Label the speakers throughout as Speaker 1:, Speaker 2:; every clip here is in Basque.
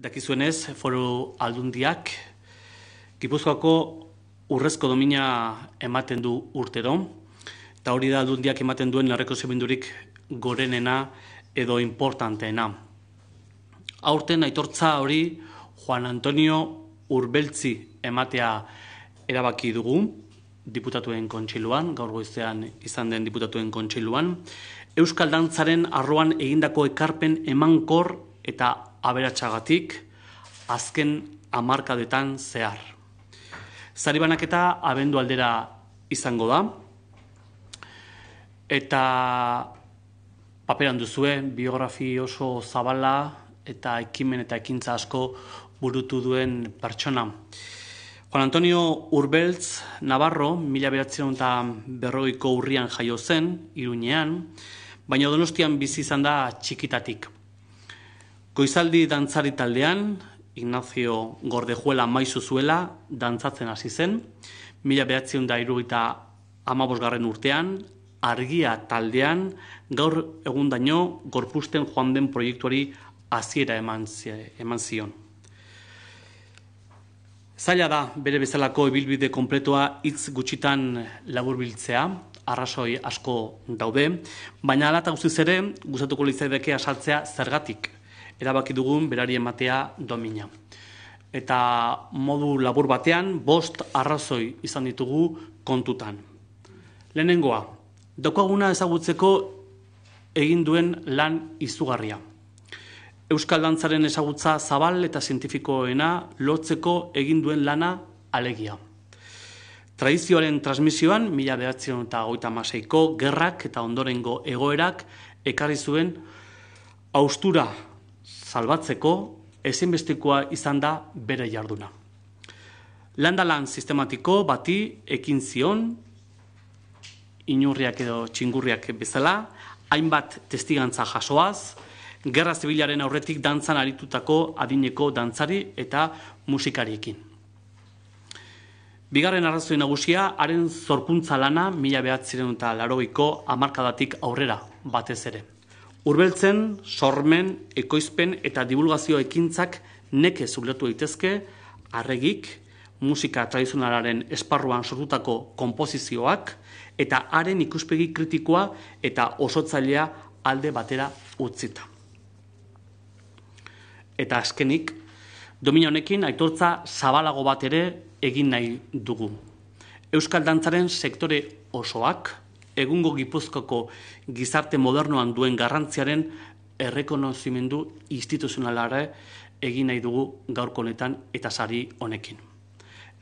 Speaker 1: Dakizuenez, foru aldundiak, Gipuzkoako urrezko domina ematen du urtero, eta hori da aldundiak ematen duen larreko zebindurik gorenena edo importanteena. Aurten aitortza hori Juan Antonio Urbeltzi ematea erabaki dugu, diputatuen kontsiluan, gaur goizean izan den diputatuen kontsiluan, Euskal Dantzaren arroan egindako ekarpen emankor eta aberatsagatik azken hamarkadetan zehar. Zaribanak eta abendu aldera izango da, eta paperan duzue, biografi oso zabala eta ekimen eta ekintza asko burutu duen pertsona. Juan Antonio Urbeltz Navarro, mila beratzen berroiko urrian jaio zen, irunean, baina donostian bizi izan da txikitatik. Goizaldi dantzari taldean, Ignacio Gordejuela maizu zuela, dantzatzen hasi zen, mila behatzion da irugita amabosgarren urtean, argia taldean, gaur egun daño, gorpusten joan den proiektuari aziera eman, eman zion. Zaila da, bere bezalako ibilbide kompletoa hitz gutxitan laburbiltzea, arrasoi asko daude, baina alata guztiz ere, gustatuko litzaideke asaltzea zergatik, erabaki dugun berari ematea domina. Eta modu labur batean, bost arrazoi izan ditugu kontutan. Lehenengoa, dokoaguna ezagutzeko egin duen lan izugarria. Euskal Dantzaren ezagutza zabal eta zientifikoena lotzeko egin duen lana alegia. Tradizioaren transmisioan, mila behatzen eta goita maseiko, gerrak eta ondorengo egoerak, ekarri zuen, haustura salbatzeko ezinbestikoa izan da bere jarduna. Landalan sistematiko bati ekin zion, inurriak edo txingurriak bezala, hainbat testigantza jasoaz, gerra zibilaren aurretik dantzan aritutako adineko dantzari eta musikariekin. Bigarren arrazoi nagusia, haren zorkuntza lana mila behatziren eta laroiko amarkadatik aurrera batez ere. Urbeltzen, sormen, ekoizpen eta divulgazio ekintzak neke zuletu daitezke arregik, musika tradizionalaren esparruan sortutako kompozizioak eta haren ikuspegi kritikoa eta osotzailea alde batera utzita. Eta azkenik, domina honekin aitortza zabalago bat ere egin nahi dugu. Euskal Dantzaren sektore osoak, egungo gipuzkoko gizarte modernoan duen garrantziaren errekonozimendu instituzionalare egin nahi dugu gaurko honetan eta sari honekin.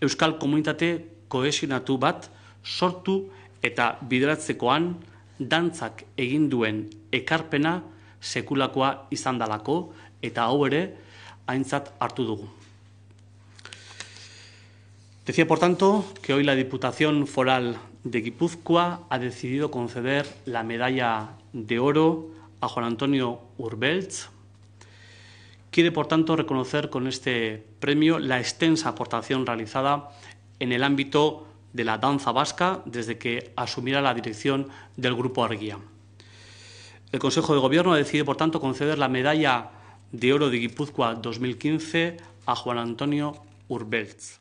Speaker 1: Euskal komunitate koesionatu bat sortu eta bideratzekoan dantzak egin duen ekarpena sekulakoa izan dalako eta hau ere aintzat hartu dugu. Decía, por tanto, que hoy la Diputación Foral de Guipúzcoa ha decidido conceder la medalla de oro a Juan Antonio Urbelts. Quiere, por tanto, reconocer con este premio la extensa aportación realizada en el ámbito de la danza vasca desde que asumirá la dirección del Grupo Arguía. El Consejo de Gobierno ha decidido, por tanto, conceder la medalla de oro de Guipúzcoa 2015 a Juan Antonio Urbelts.